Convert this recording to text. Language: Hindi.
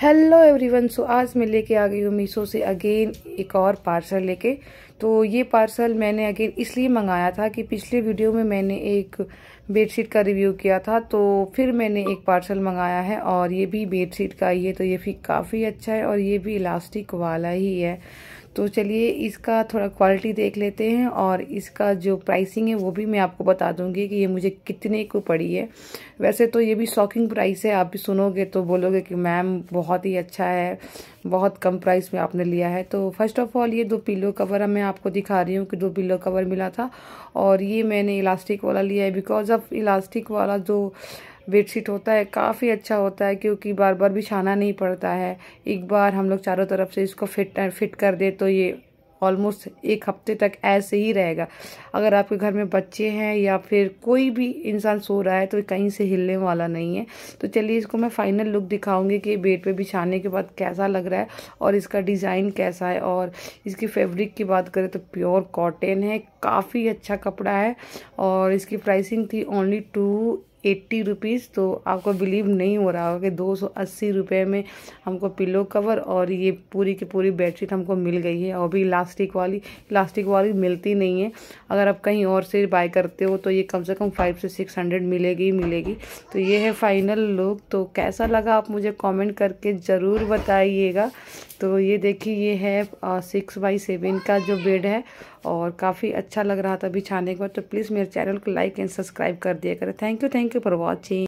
हेलो एवरीवन सो आज मैं लेके आ गई हूँ मीशो से अगेन एक और पार्सल लेके तो ये पार्सल मैंने अगेन इसलिए मंगाया था कि पिछले वीडियो में मैंने एक बेडशीट का रिव्यू किया था तो फिर मैंने एक पार्सल मंगाया है और ये भी बेडशीट का ही है तो ये भी काफ़ी अच्छा है और ये भी इलास्टिक वाला ही है तो चलिए इसका थोड़ा क्वालिटी देख लेते हैं और इसका जो प्राइसिंग है वो भी मैं आपको बता दूंगी कि ये मुझे कितने को पड़ी है वैसे तो ये भी शॉकिंग प्राइस है आप भी सुनोगे तो बोलोगे कि मैम बहुत ही अच्छा है बहुत कम प्राइस में आपने लिया है तो फर्स्ट ऑफ ऑल ये दो पिलो कवर मैं आपको दिखा रही हूँ कि दो पिलो कवर मिला था और ये मैंने इलास्टिक वाला लिया है बिकॉज ऑफ इलास्टिक वाला जो बेडशीट होता है काफ़ी अच्छा होता है क्योंकि बार बार बिछाना नहीं पड़ता है एक बार हम लोग चारों तरफ से इसको फिट फिट कर दे तो ये ऑलमोस्ट एक हफ्ते तक ऐसे ही रहेगा अगर आपके घर में बच्चे हैं या फिर कोई भी इंसान सो रहा है तो कहीं से हिलने वाला नहीं है तो चलिए इसको मैं फाइनल लुक दिखाऊंगी कि बेड पे बिछाने के बाद कैसा लग रहा है और इसका डिज़ाइन कैसा है और इसकी फैब्रिक की बात करें तो प्योर कॉटन है काफ़ी अच्छा कपड़ा है और इसकी प्राइसिंग थी ओनली टू एट्टी रुपीज़ तो आपको बिलीव नहीं हो रहा होगा कि दो सौ अस्सी रुपये में हमको पिलो कवर और ये पूरी की पूरी बेडशीट तो हमको मिल गई है और भी इलास्टिक वाली इलास्टिक वाली मिलती नहीं है अगर आप कहीं और से बाय करते हो तो ये कम से कम फाइव से सिक्स हंड्रेड मिलेगी ही मिलेगी तो ये है फाइनल लुक तो कैसा लगा आप मुझे कमेंट करके ज़रूर बताइएगा तो ये देखिए ये है सिक्स बाई सेवन का जो बेड है और काफ़ी अच्छा लग रहा था बिछाने के बाद तो प्लीज़ मेरे चैनल को लाइक एंड सब्सक्राइब कर दिया करें thank you thank you thank you for watching